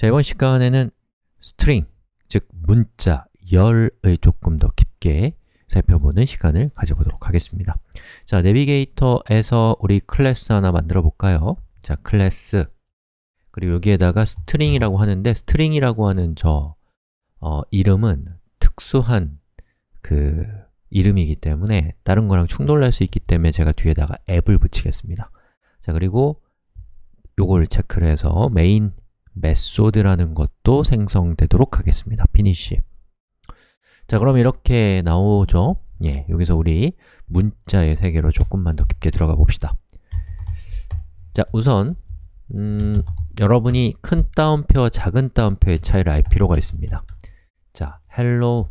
자, 이번 시간에는 스트링, 즉 문자, 열을 조금 더 깊게 살펴보는 시간을 가져보도록 하겠습니다. 자, 내비게이터에서 우리 클래스 하나 만들어 볼까요? 자, 클래스 그리고 여기에다가 스트링이라고 하는데 스트링이라고 하는 저 어, 이름은 특수한 그 이름이기 때문에 다른 거랑 충돌할 수 있기 때문에 제가 뒤에다가 앱을 붙이겠습니다. 자, 그리고 요걸 체크를 해서 메인 메소드라는 것도 생성되도록 하겠습니다. finish. 자, 그럼 이렇게 나오죠? 예, 여기서 우리 문자의 세계로 조금만 더 깊게 들어가 봅시다. 자, 우선 음, 여러분이 큰 따옴표와 작은 따옴표의 차이를 알 필요가 있습니다. 자, hello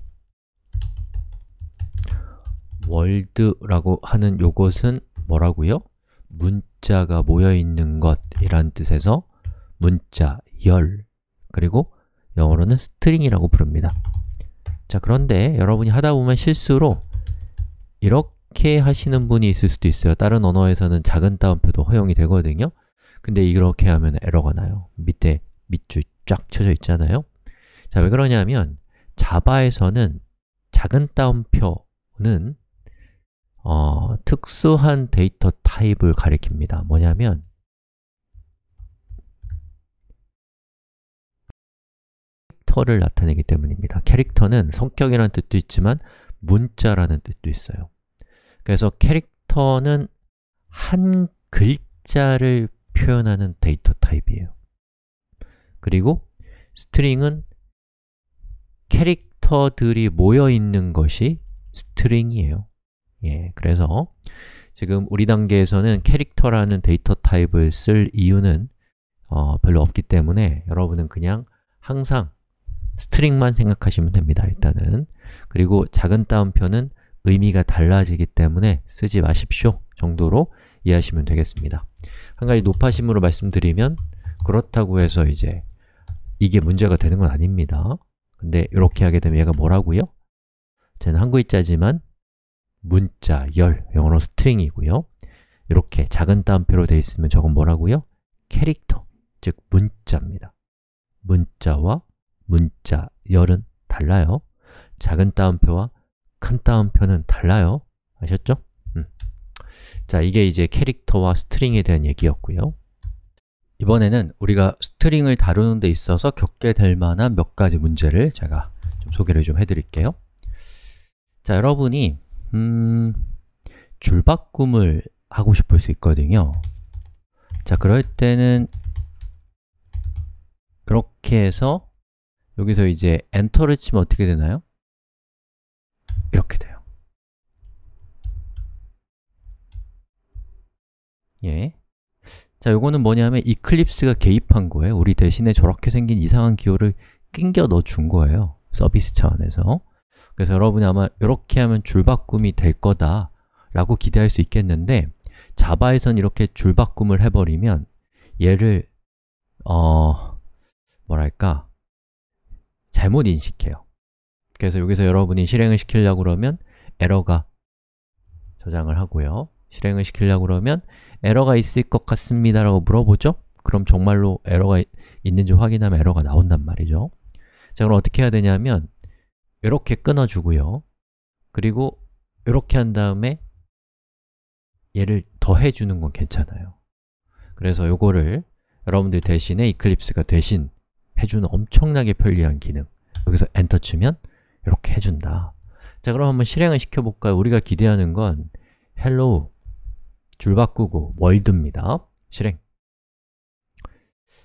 world라고 하는 요것은 뭐라고요? 문자가 모여있는 것이란 뜻에서 문자, 열 그리고 영어로는 스트링이라고 부릅니다. 자 그런데 여러분이 하다 보면 실수로 이렇게 하시는 분이 있을 수도 있어요. 다른 언어에서는 작은 따옴표도 허용이 되거든요. 근데 이렇게 하면 에러가 나요. 밑에 밑줄 쫙 쳐져 있잖아요. 자, 왜 그러냐면 자바에서는 작은 따옴표는 어, 특수한 데이터 타입을 가리킵니다. 뭐냐면 캐릭터를 나타내기 때문입니다. 캐릭터는 성격이라는 뜻도 있지만 문자라는 뜻도 있어요. 그래서 캐릭터는 한 글자를 표현하는 데이터 타입이에요. 그리고 스트링은 캐릭터들이 모여 있는 것이 스트링이에요. 예, 그래서 지금 우리 단계에서는 캐릭터라는 데이터 타입을 쓸 이유는 어, 별로 없기 때문에 여러분은 그냥 항상 스트링만 생각하시면 됩니다, 일단은. 그리고 작은 따옴표는 의미가 달라지기 때문에 쓰지 마십시오 정도로 이해하시면 되겠습니다. 한 가지 높아심으로 말씀드리면 그렇다고 해서 이제 이게 문제가 되는 건 아닙니다. 근데 이렇게 하게 되면 얘가 뭐라고요? 쟤는 한글자지만 문자, 열, 영어로 스트링이고요. 이렇게 작은 따옴표로 되어 있으면 저건 뭐라고요? 캐릭터, 즉 문자입니다. 문자와 문자 열은 달라요. 작은 따옴표와 큰 따옴표는 달라요. 아셨죠? 음. 자, 이게 이제 캐릭터와 스트링에 대한 얘기였고요. 이번에는 우리가 스트링을 다루는 데 있어서 겪게 될 만한 몇 가지 문제를 제가 좀 소개를 좀 해드릴게요. 자, 여러분이 음, 줄바꿈을 하고 싶을 수 있거든요. 자, 그럴 때는 이렇게 해서 여기서 이제 엔터를 치면 어떻게 되나요? 이렇게 돼요. 예. 자, 요거는 뭐냐면 이클립스가 개입한 거예요. 우리 대신에 저렇게 생긴 이상한 기호를 낑겨 넣어 준 거예요. 서비스 차원에서. 그래서 여러분이 아마 이렇게 하면 줄바꿈이 될 거다 라고 기대할 수 있겠는데 자바에선 이렇게 줄바꿈을 해버리면 얘를 어... 뭐랄까 잘못 인식해요 그래서 여기서 여러분이 실행을 시키려고 그러면 에러가 저장을 하고요 실행을 시키려고 그러면 에러가 있을 것 같습니다 라고 물어보죠? 그럼 정말로 에러가 있는지 확인하면 에러가 나온단 말이죠 자 그럼 어떻게 해야 되냐면 이렇게 끊어주고요 그리고 이렇게 한 다음에 얘를 더해주는 건 괜찮아요 그래서 요거를 여러분들 대신에 이클립스가 대신 해주는 엄청나게 편리한 기능 여기서 엔터 치면 이렇게 해준다 자 그럼 한번 실행을 시켜볼까요? 우리가 기대하는 건 hello 줄 바꾸고 월드입니다 실행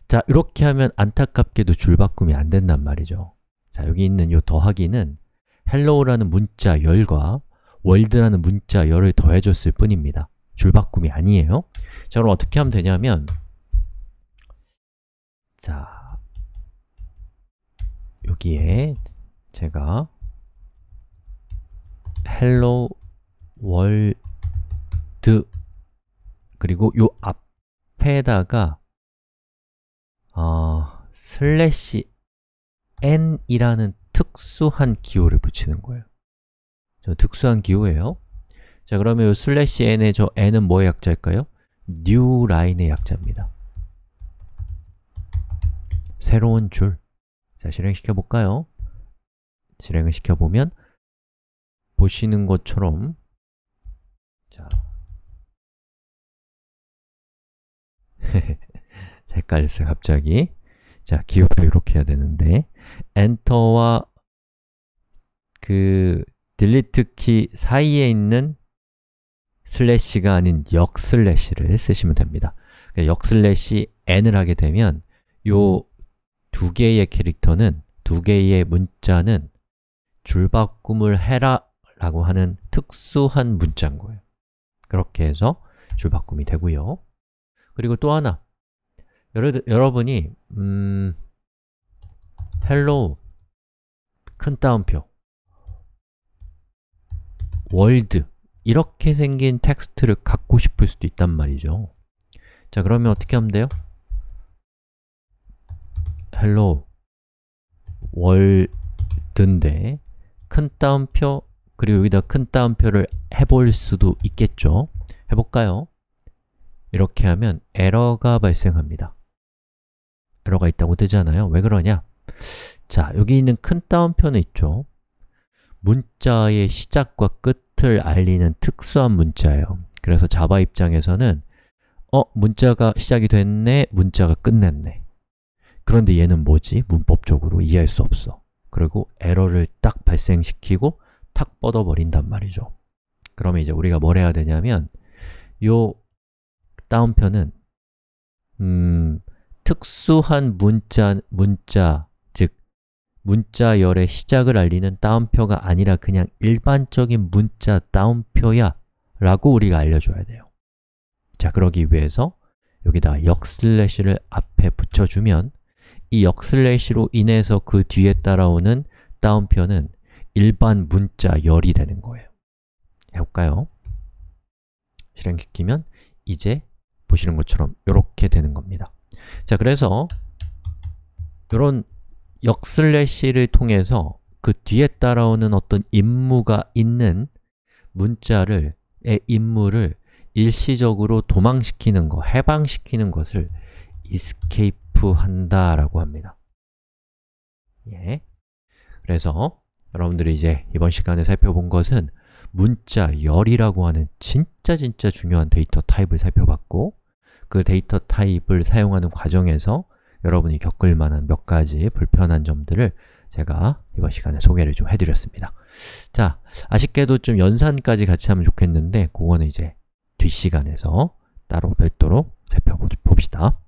자 이렇게 하면 안타깝게도 줄 바꿈이 안 된단 말이죠 자 여기 있는 이 더하기는 hello라는 문자 열과 월드라는 문자 열을 더해줬을 뿐입니다 줄 바꿈이 아니에요 자 그럼 어떻게 하면 되냐면 자 여기에 제가 hello world 그리고 요 앞에다가 어, 슬래시 n이라는 특수한 기호를 붙이는 거예요. 저 특수한 기호예요. 자, 그러면 요 슬래시 n의 저 n은 뭐의 약자일까요? new line의 약자입니다. 새로운 줄 자, 실행시켜 볼까요? 실행을 시켜보면 보시는 것처럼 자 헷갈렸어요, 갑자기 자, 기호를 이렇게 해야 되는데 엔터와 그 delete 키 사이에 있는 슬래시가 아닌 역 슬래시를 쓰시면 됩니다 그 역 슬래시 n을 하게 되면 요두 개의 캐릭터는, 두 개의 문자는 줄바꿈을 해라 라고 하는 특수한 문자인 거예요 그렇게 해서 줄바꿈이 되고요 그리고 또 하나 여러, 여러분이 음, 헬로 l 큰 따옴표 월드 이렇게 생긴 텍스트를 갖고 싶을 수도 있단 말이죠 자 그러면 어떻게 하면 돼요? h 로 월드인데 큰 따옴표 그리고 여기다 큰 따옴표를 해볼 수도 있겠죠? 해볼까요? 이렇게 하면 에러가 발생합니다. 에러가 있다고 되잖아요. 왜 그러냐? 자, 여기 있는 큰 따옴표는 있죠? 문자의 시작과 끝을 알리는 특수한 문자예요. 그래서 자바 입장에서는 어? 문자가 시작이 됐네, 문자가 끝냈네 그런데 얘는 뭐지? 문법적으로 이해할 수 없어. 그리고 에러를 딱 발생시키고 탁 뻗어버린단 말이죠. 그러면 이제 우리가 뭘 해야 되냐면 요 다운표는 음, 특수한 문자, 문자 즉 문자열의 시작을 알리는 다운표가 아니라 그냥 일반적인 문자 다운표야 라고 우리가 알려줘야 돼요. 자, 그러기 위해서 여기다 역 슬래시를 앞에 붙여주면 이 역슬래시로 인해서 그 뒤에 따라오는 따옴표는 일반 문자 열이 되는 거예요. 해볼까요? 실행시키면 이제 보시는 것처럼 이렇게 되는 겁니다. 자, 그래서 이런 역슬래시를 통해서 그 뒤에 따라오는 어떤 임무가 있는 문자를, 의 임무를 일시적으로 도망시키는 것, 해방시키는 것을 escape 납부한다라고 합니다. 예. 그래서 여러분들이 이제 이번 시간에 살펴본 것은 문자 열이라고 하는 진짜 진짜 중요한 데이터 타입을 살펴봤고 그 데이터 타입을 사용하는 과정에서 여러분이 겪을 만한 몇 가지 불편한 점들을 제가 이번 시간에 소개를 좀 해드렸습니다. 자, 아쉽게도 좀 연산까지 같이 하면 좋겠는데 그거는 이제 뒷시간에서 따로 별도로 살펴봅시다.